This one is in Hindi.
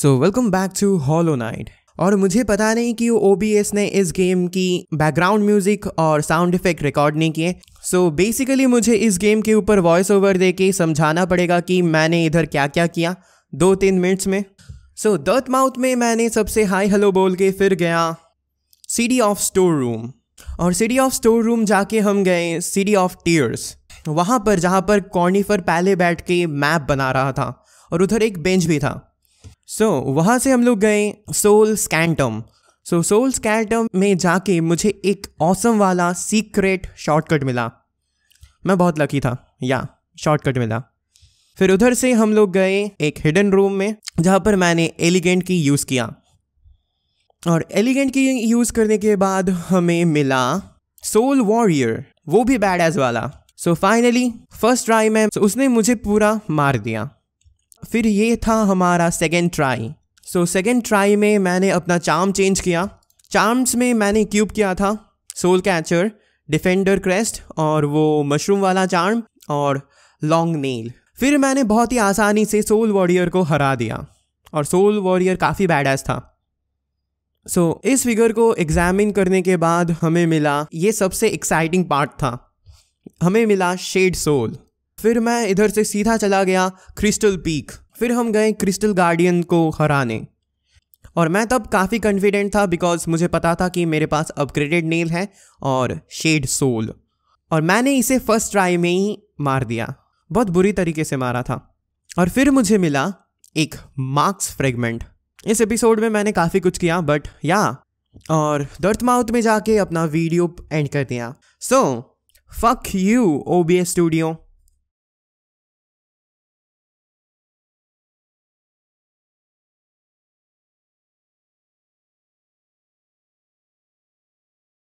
so welcome back to Hollow Knight और मुझे पता नहीं कि ओ ने इस गेम की बैकग्राउंड म्यूजिक और साउंड इफेक्ट रिकॉर्ड नहीं किए सो so बेसिकली मुझे इस गेम के ऊपर वॉइस ओवर दे के समझाना पड़ेगा कि मैंने इधर क्या क्या किया दो तीन मिनट्स में सो दर्थ माउथ में मैंने सबसे हाई हेलो बोल के फिर गया सिटी ऑफ स्टोर रूम और सिटी ऑफ स्टोर रूम जाके हम गए सिटी ऑफ टीयर्स वहाँ पर जहाँ पर कॉर्निफर पहले बैठ के मैप बना रहा था और उधर एक बेंच भी था सो so, वहाँ से हम लोग गए सोल स्कैंटम सो सोल स्कैंटम में जाके मुझे एक औसम वाला सीक्रेट शॉर्टकट मिला मैं बहुत लकी था या शॉर्टकट मिला फिर उधर से हम लोग गए एक हिडन रूम में जहाँ पर मैंने एलिगेंट की यूज़ किया और एलिगेंट की यूज़ करने के बाद हमें मिला सोल वॉरियर वो भी बैड एज वाला सो फाइनली फर्स्ट ट्राई में उसने मुझे पूरा मार दिया फिर ये था हमारा second try so second try में मैंने अपना चार्म चेंज किया चार्म्स में मैंने क्यूब किया था सोल कैचर डिफेंडर क्रेस्ट और वो मशरूम वाला चार्म और लॉन्ग नेल फिर मैंने बहुत ही आसानी से सोल वॉरियर को हरा दिया और सोल वॉरियर काफ़ी बैडैस था सो so, इस फिगर को एग्जामिन करने के बाद हमें मिला ये सबसे एक्साइटिंग पार्ट था हमें मिला शेड सोल फिर मैं इधर से सीधा चला गया क्रिस्टल पीक फिर हम गए क्रिस्टल गार्डियन को हराने और मैं तब काफ़ी कॉन्फिडेंट था बिकॉज मुझे पता था कि मेरे पास अपग्रेडेड नेल है और शेड सोल और मैंने इसे फर्स्ट ट्राई में ही मार दिया बहुत बुरी तरीके से मारा था और फिर मुझे मिला एक मार्क्स फ्रेगमेंट इस एपिसोड में मैंने काफ़ी कुछ किया बट या और दर्थ माउथ में जाके अपना वीडियो एंड कर दिया so fuck you O B S studio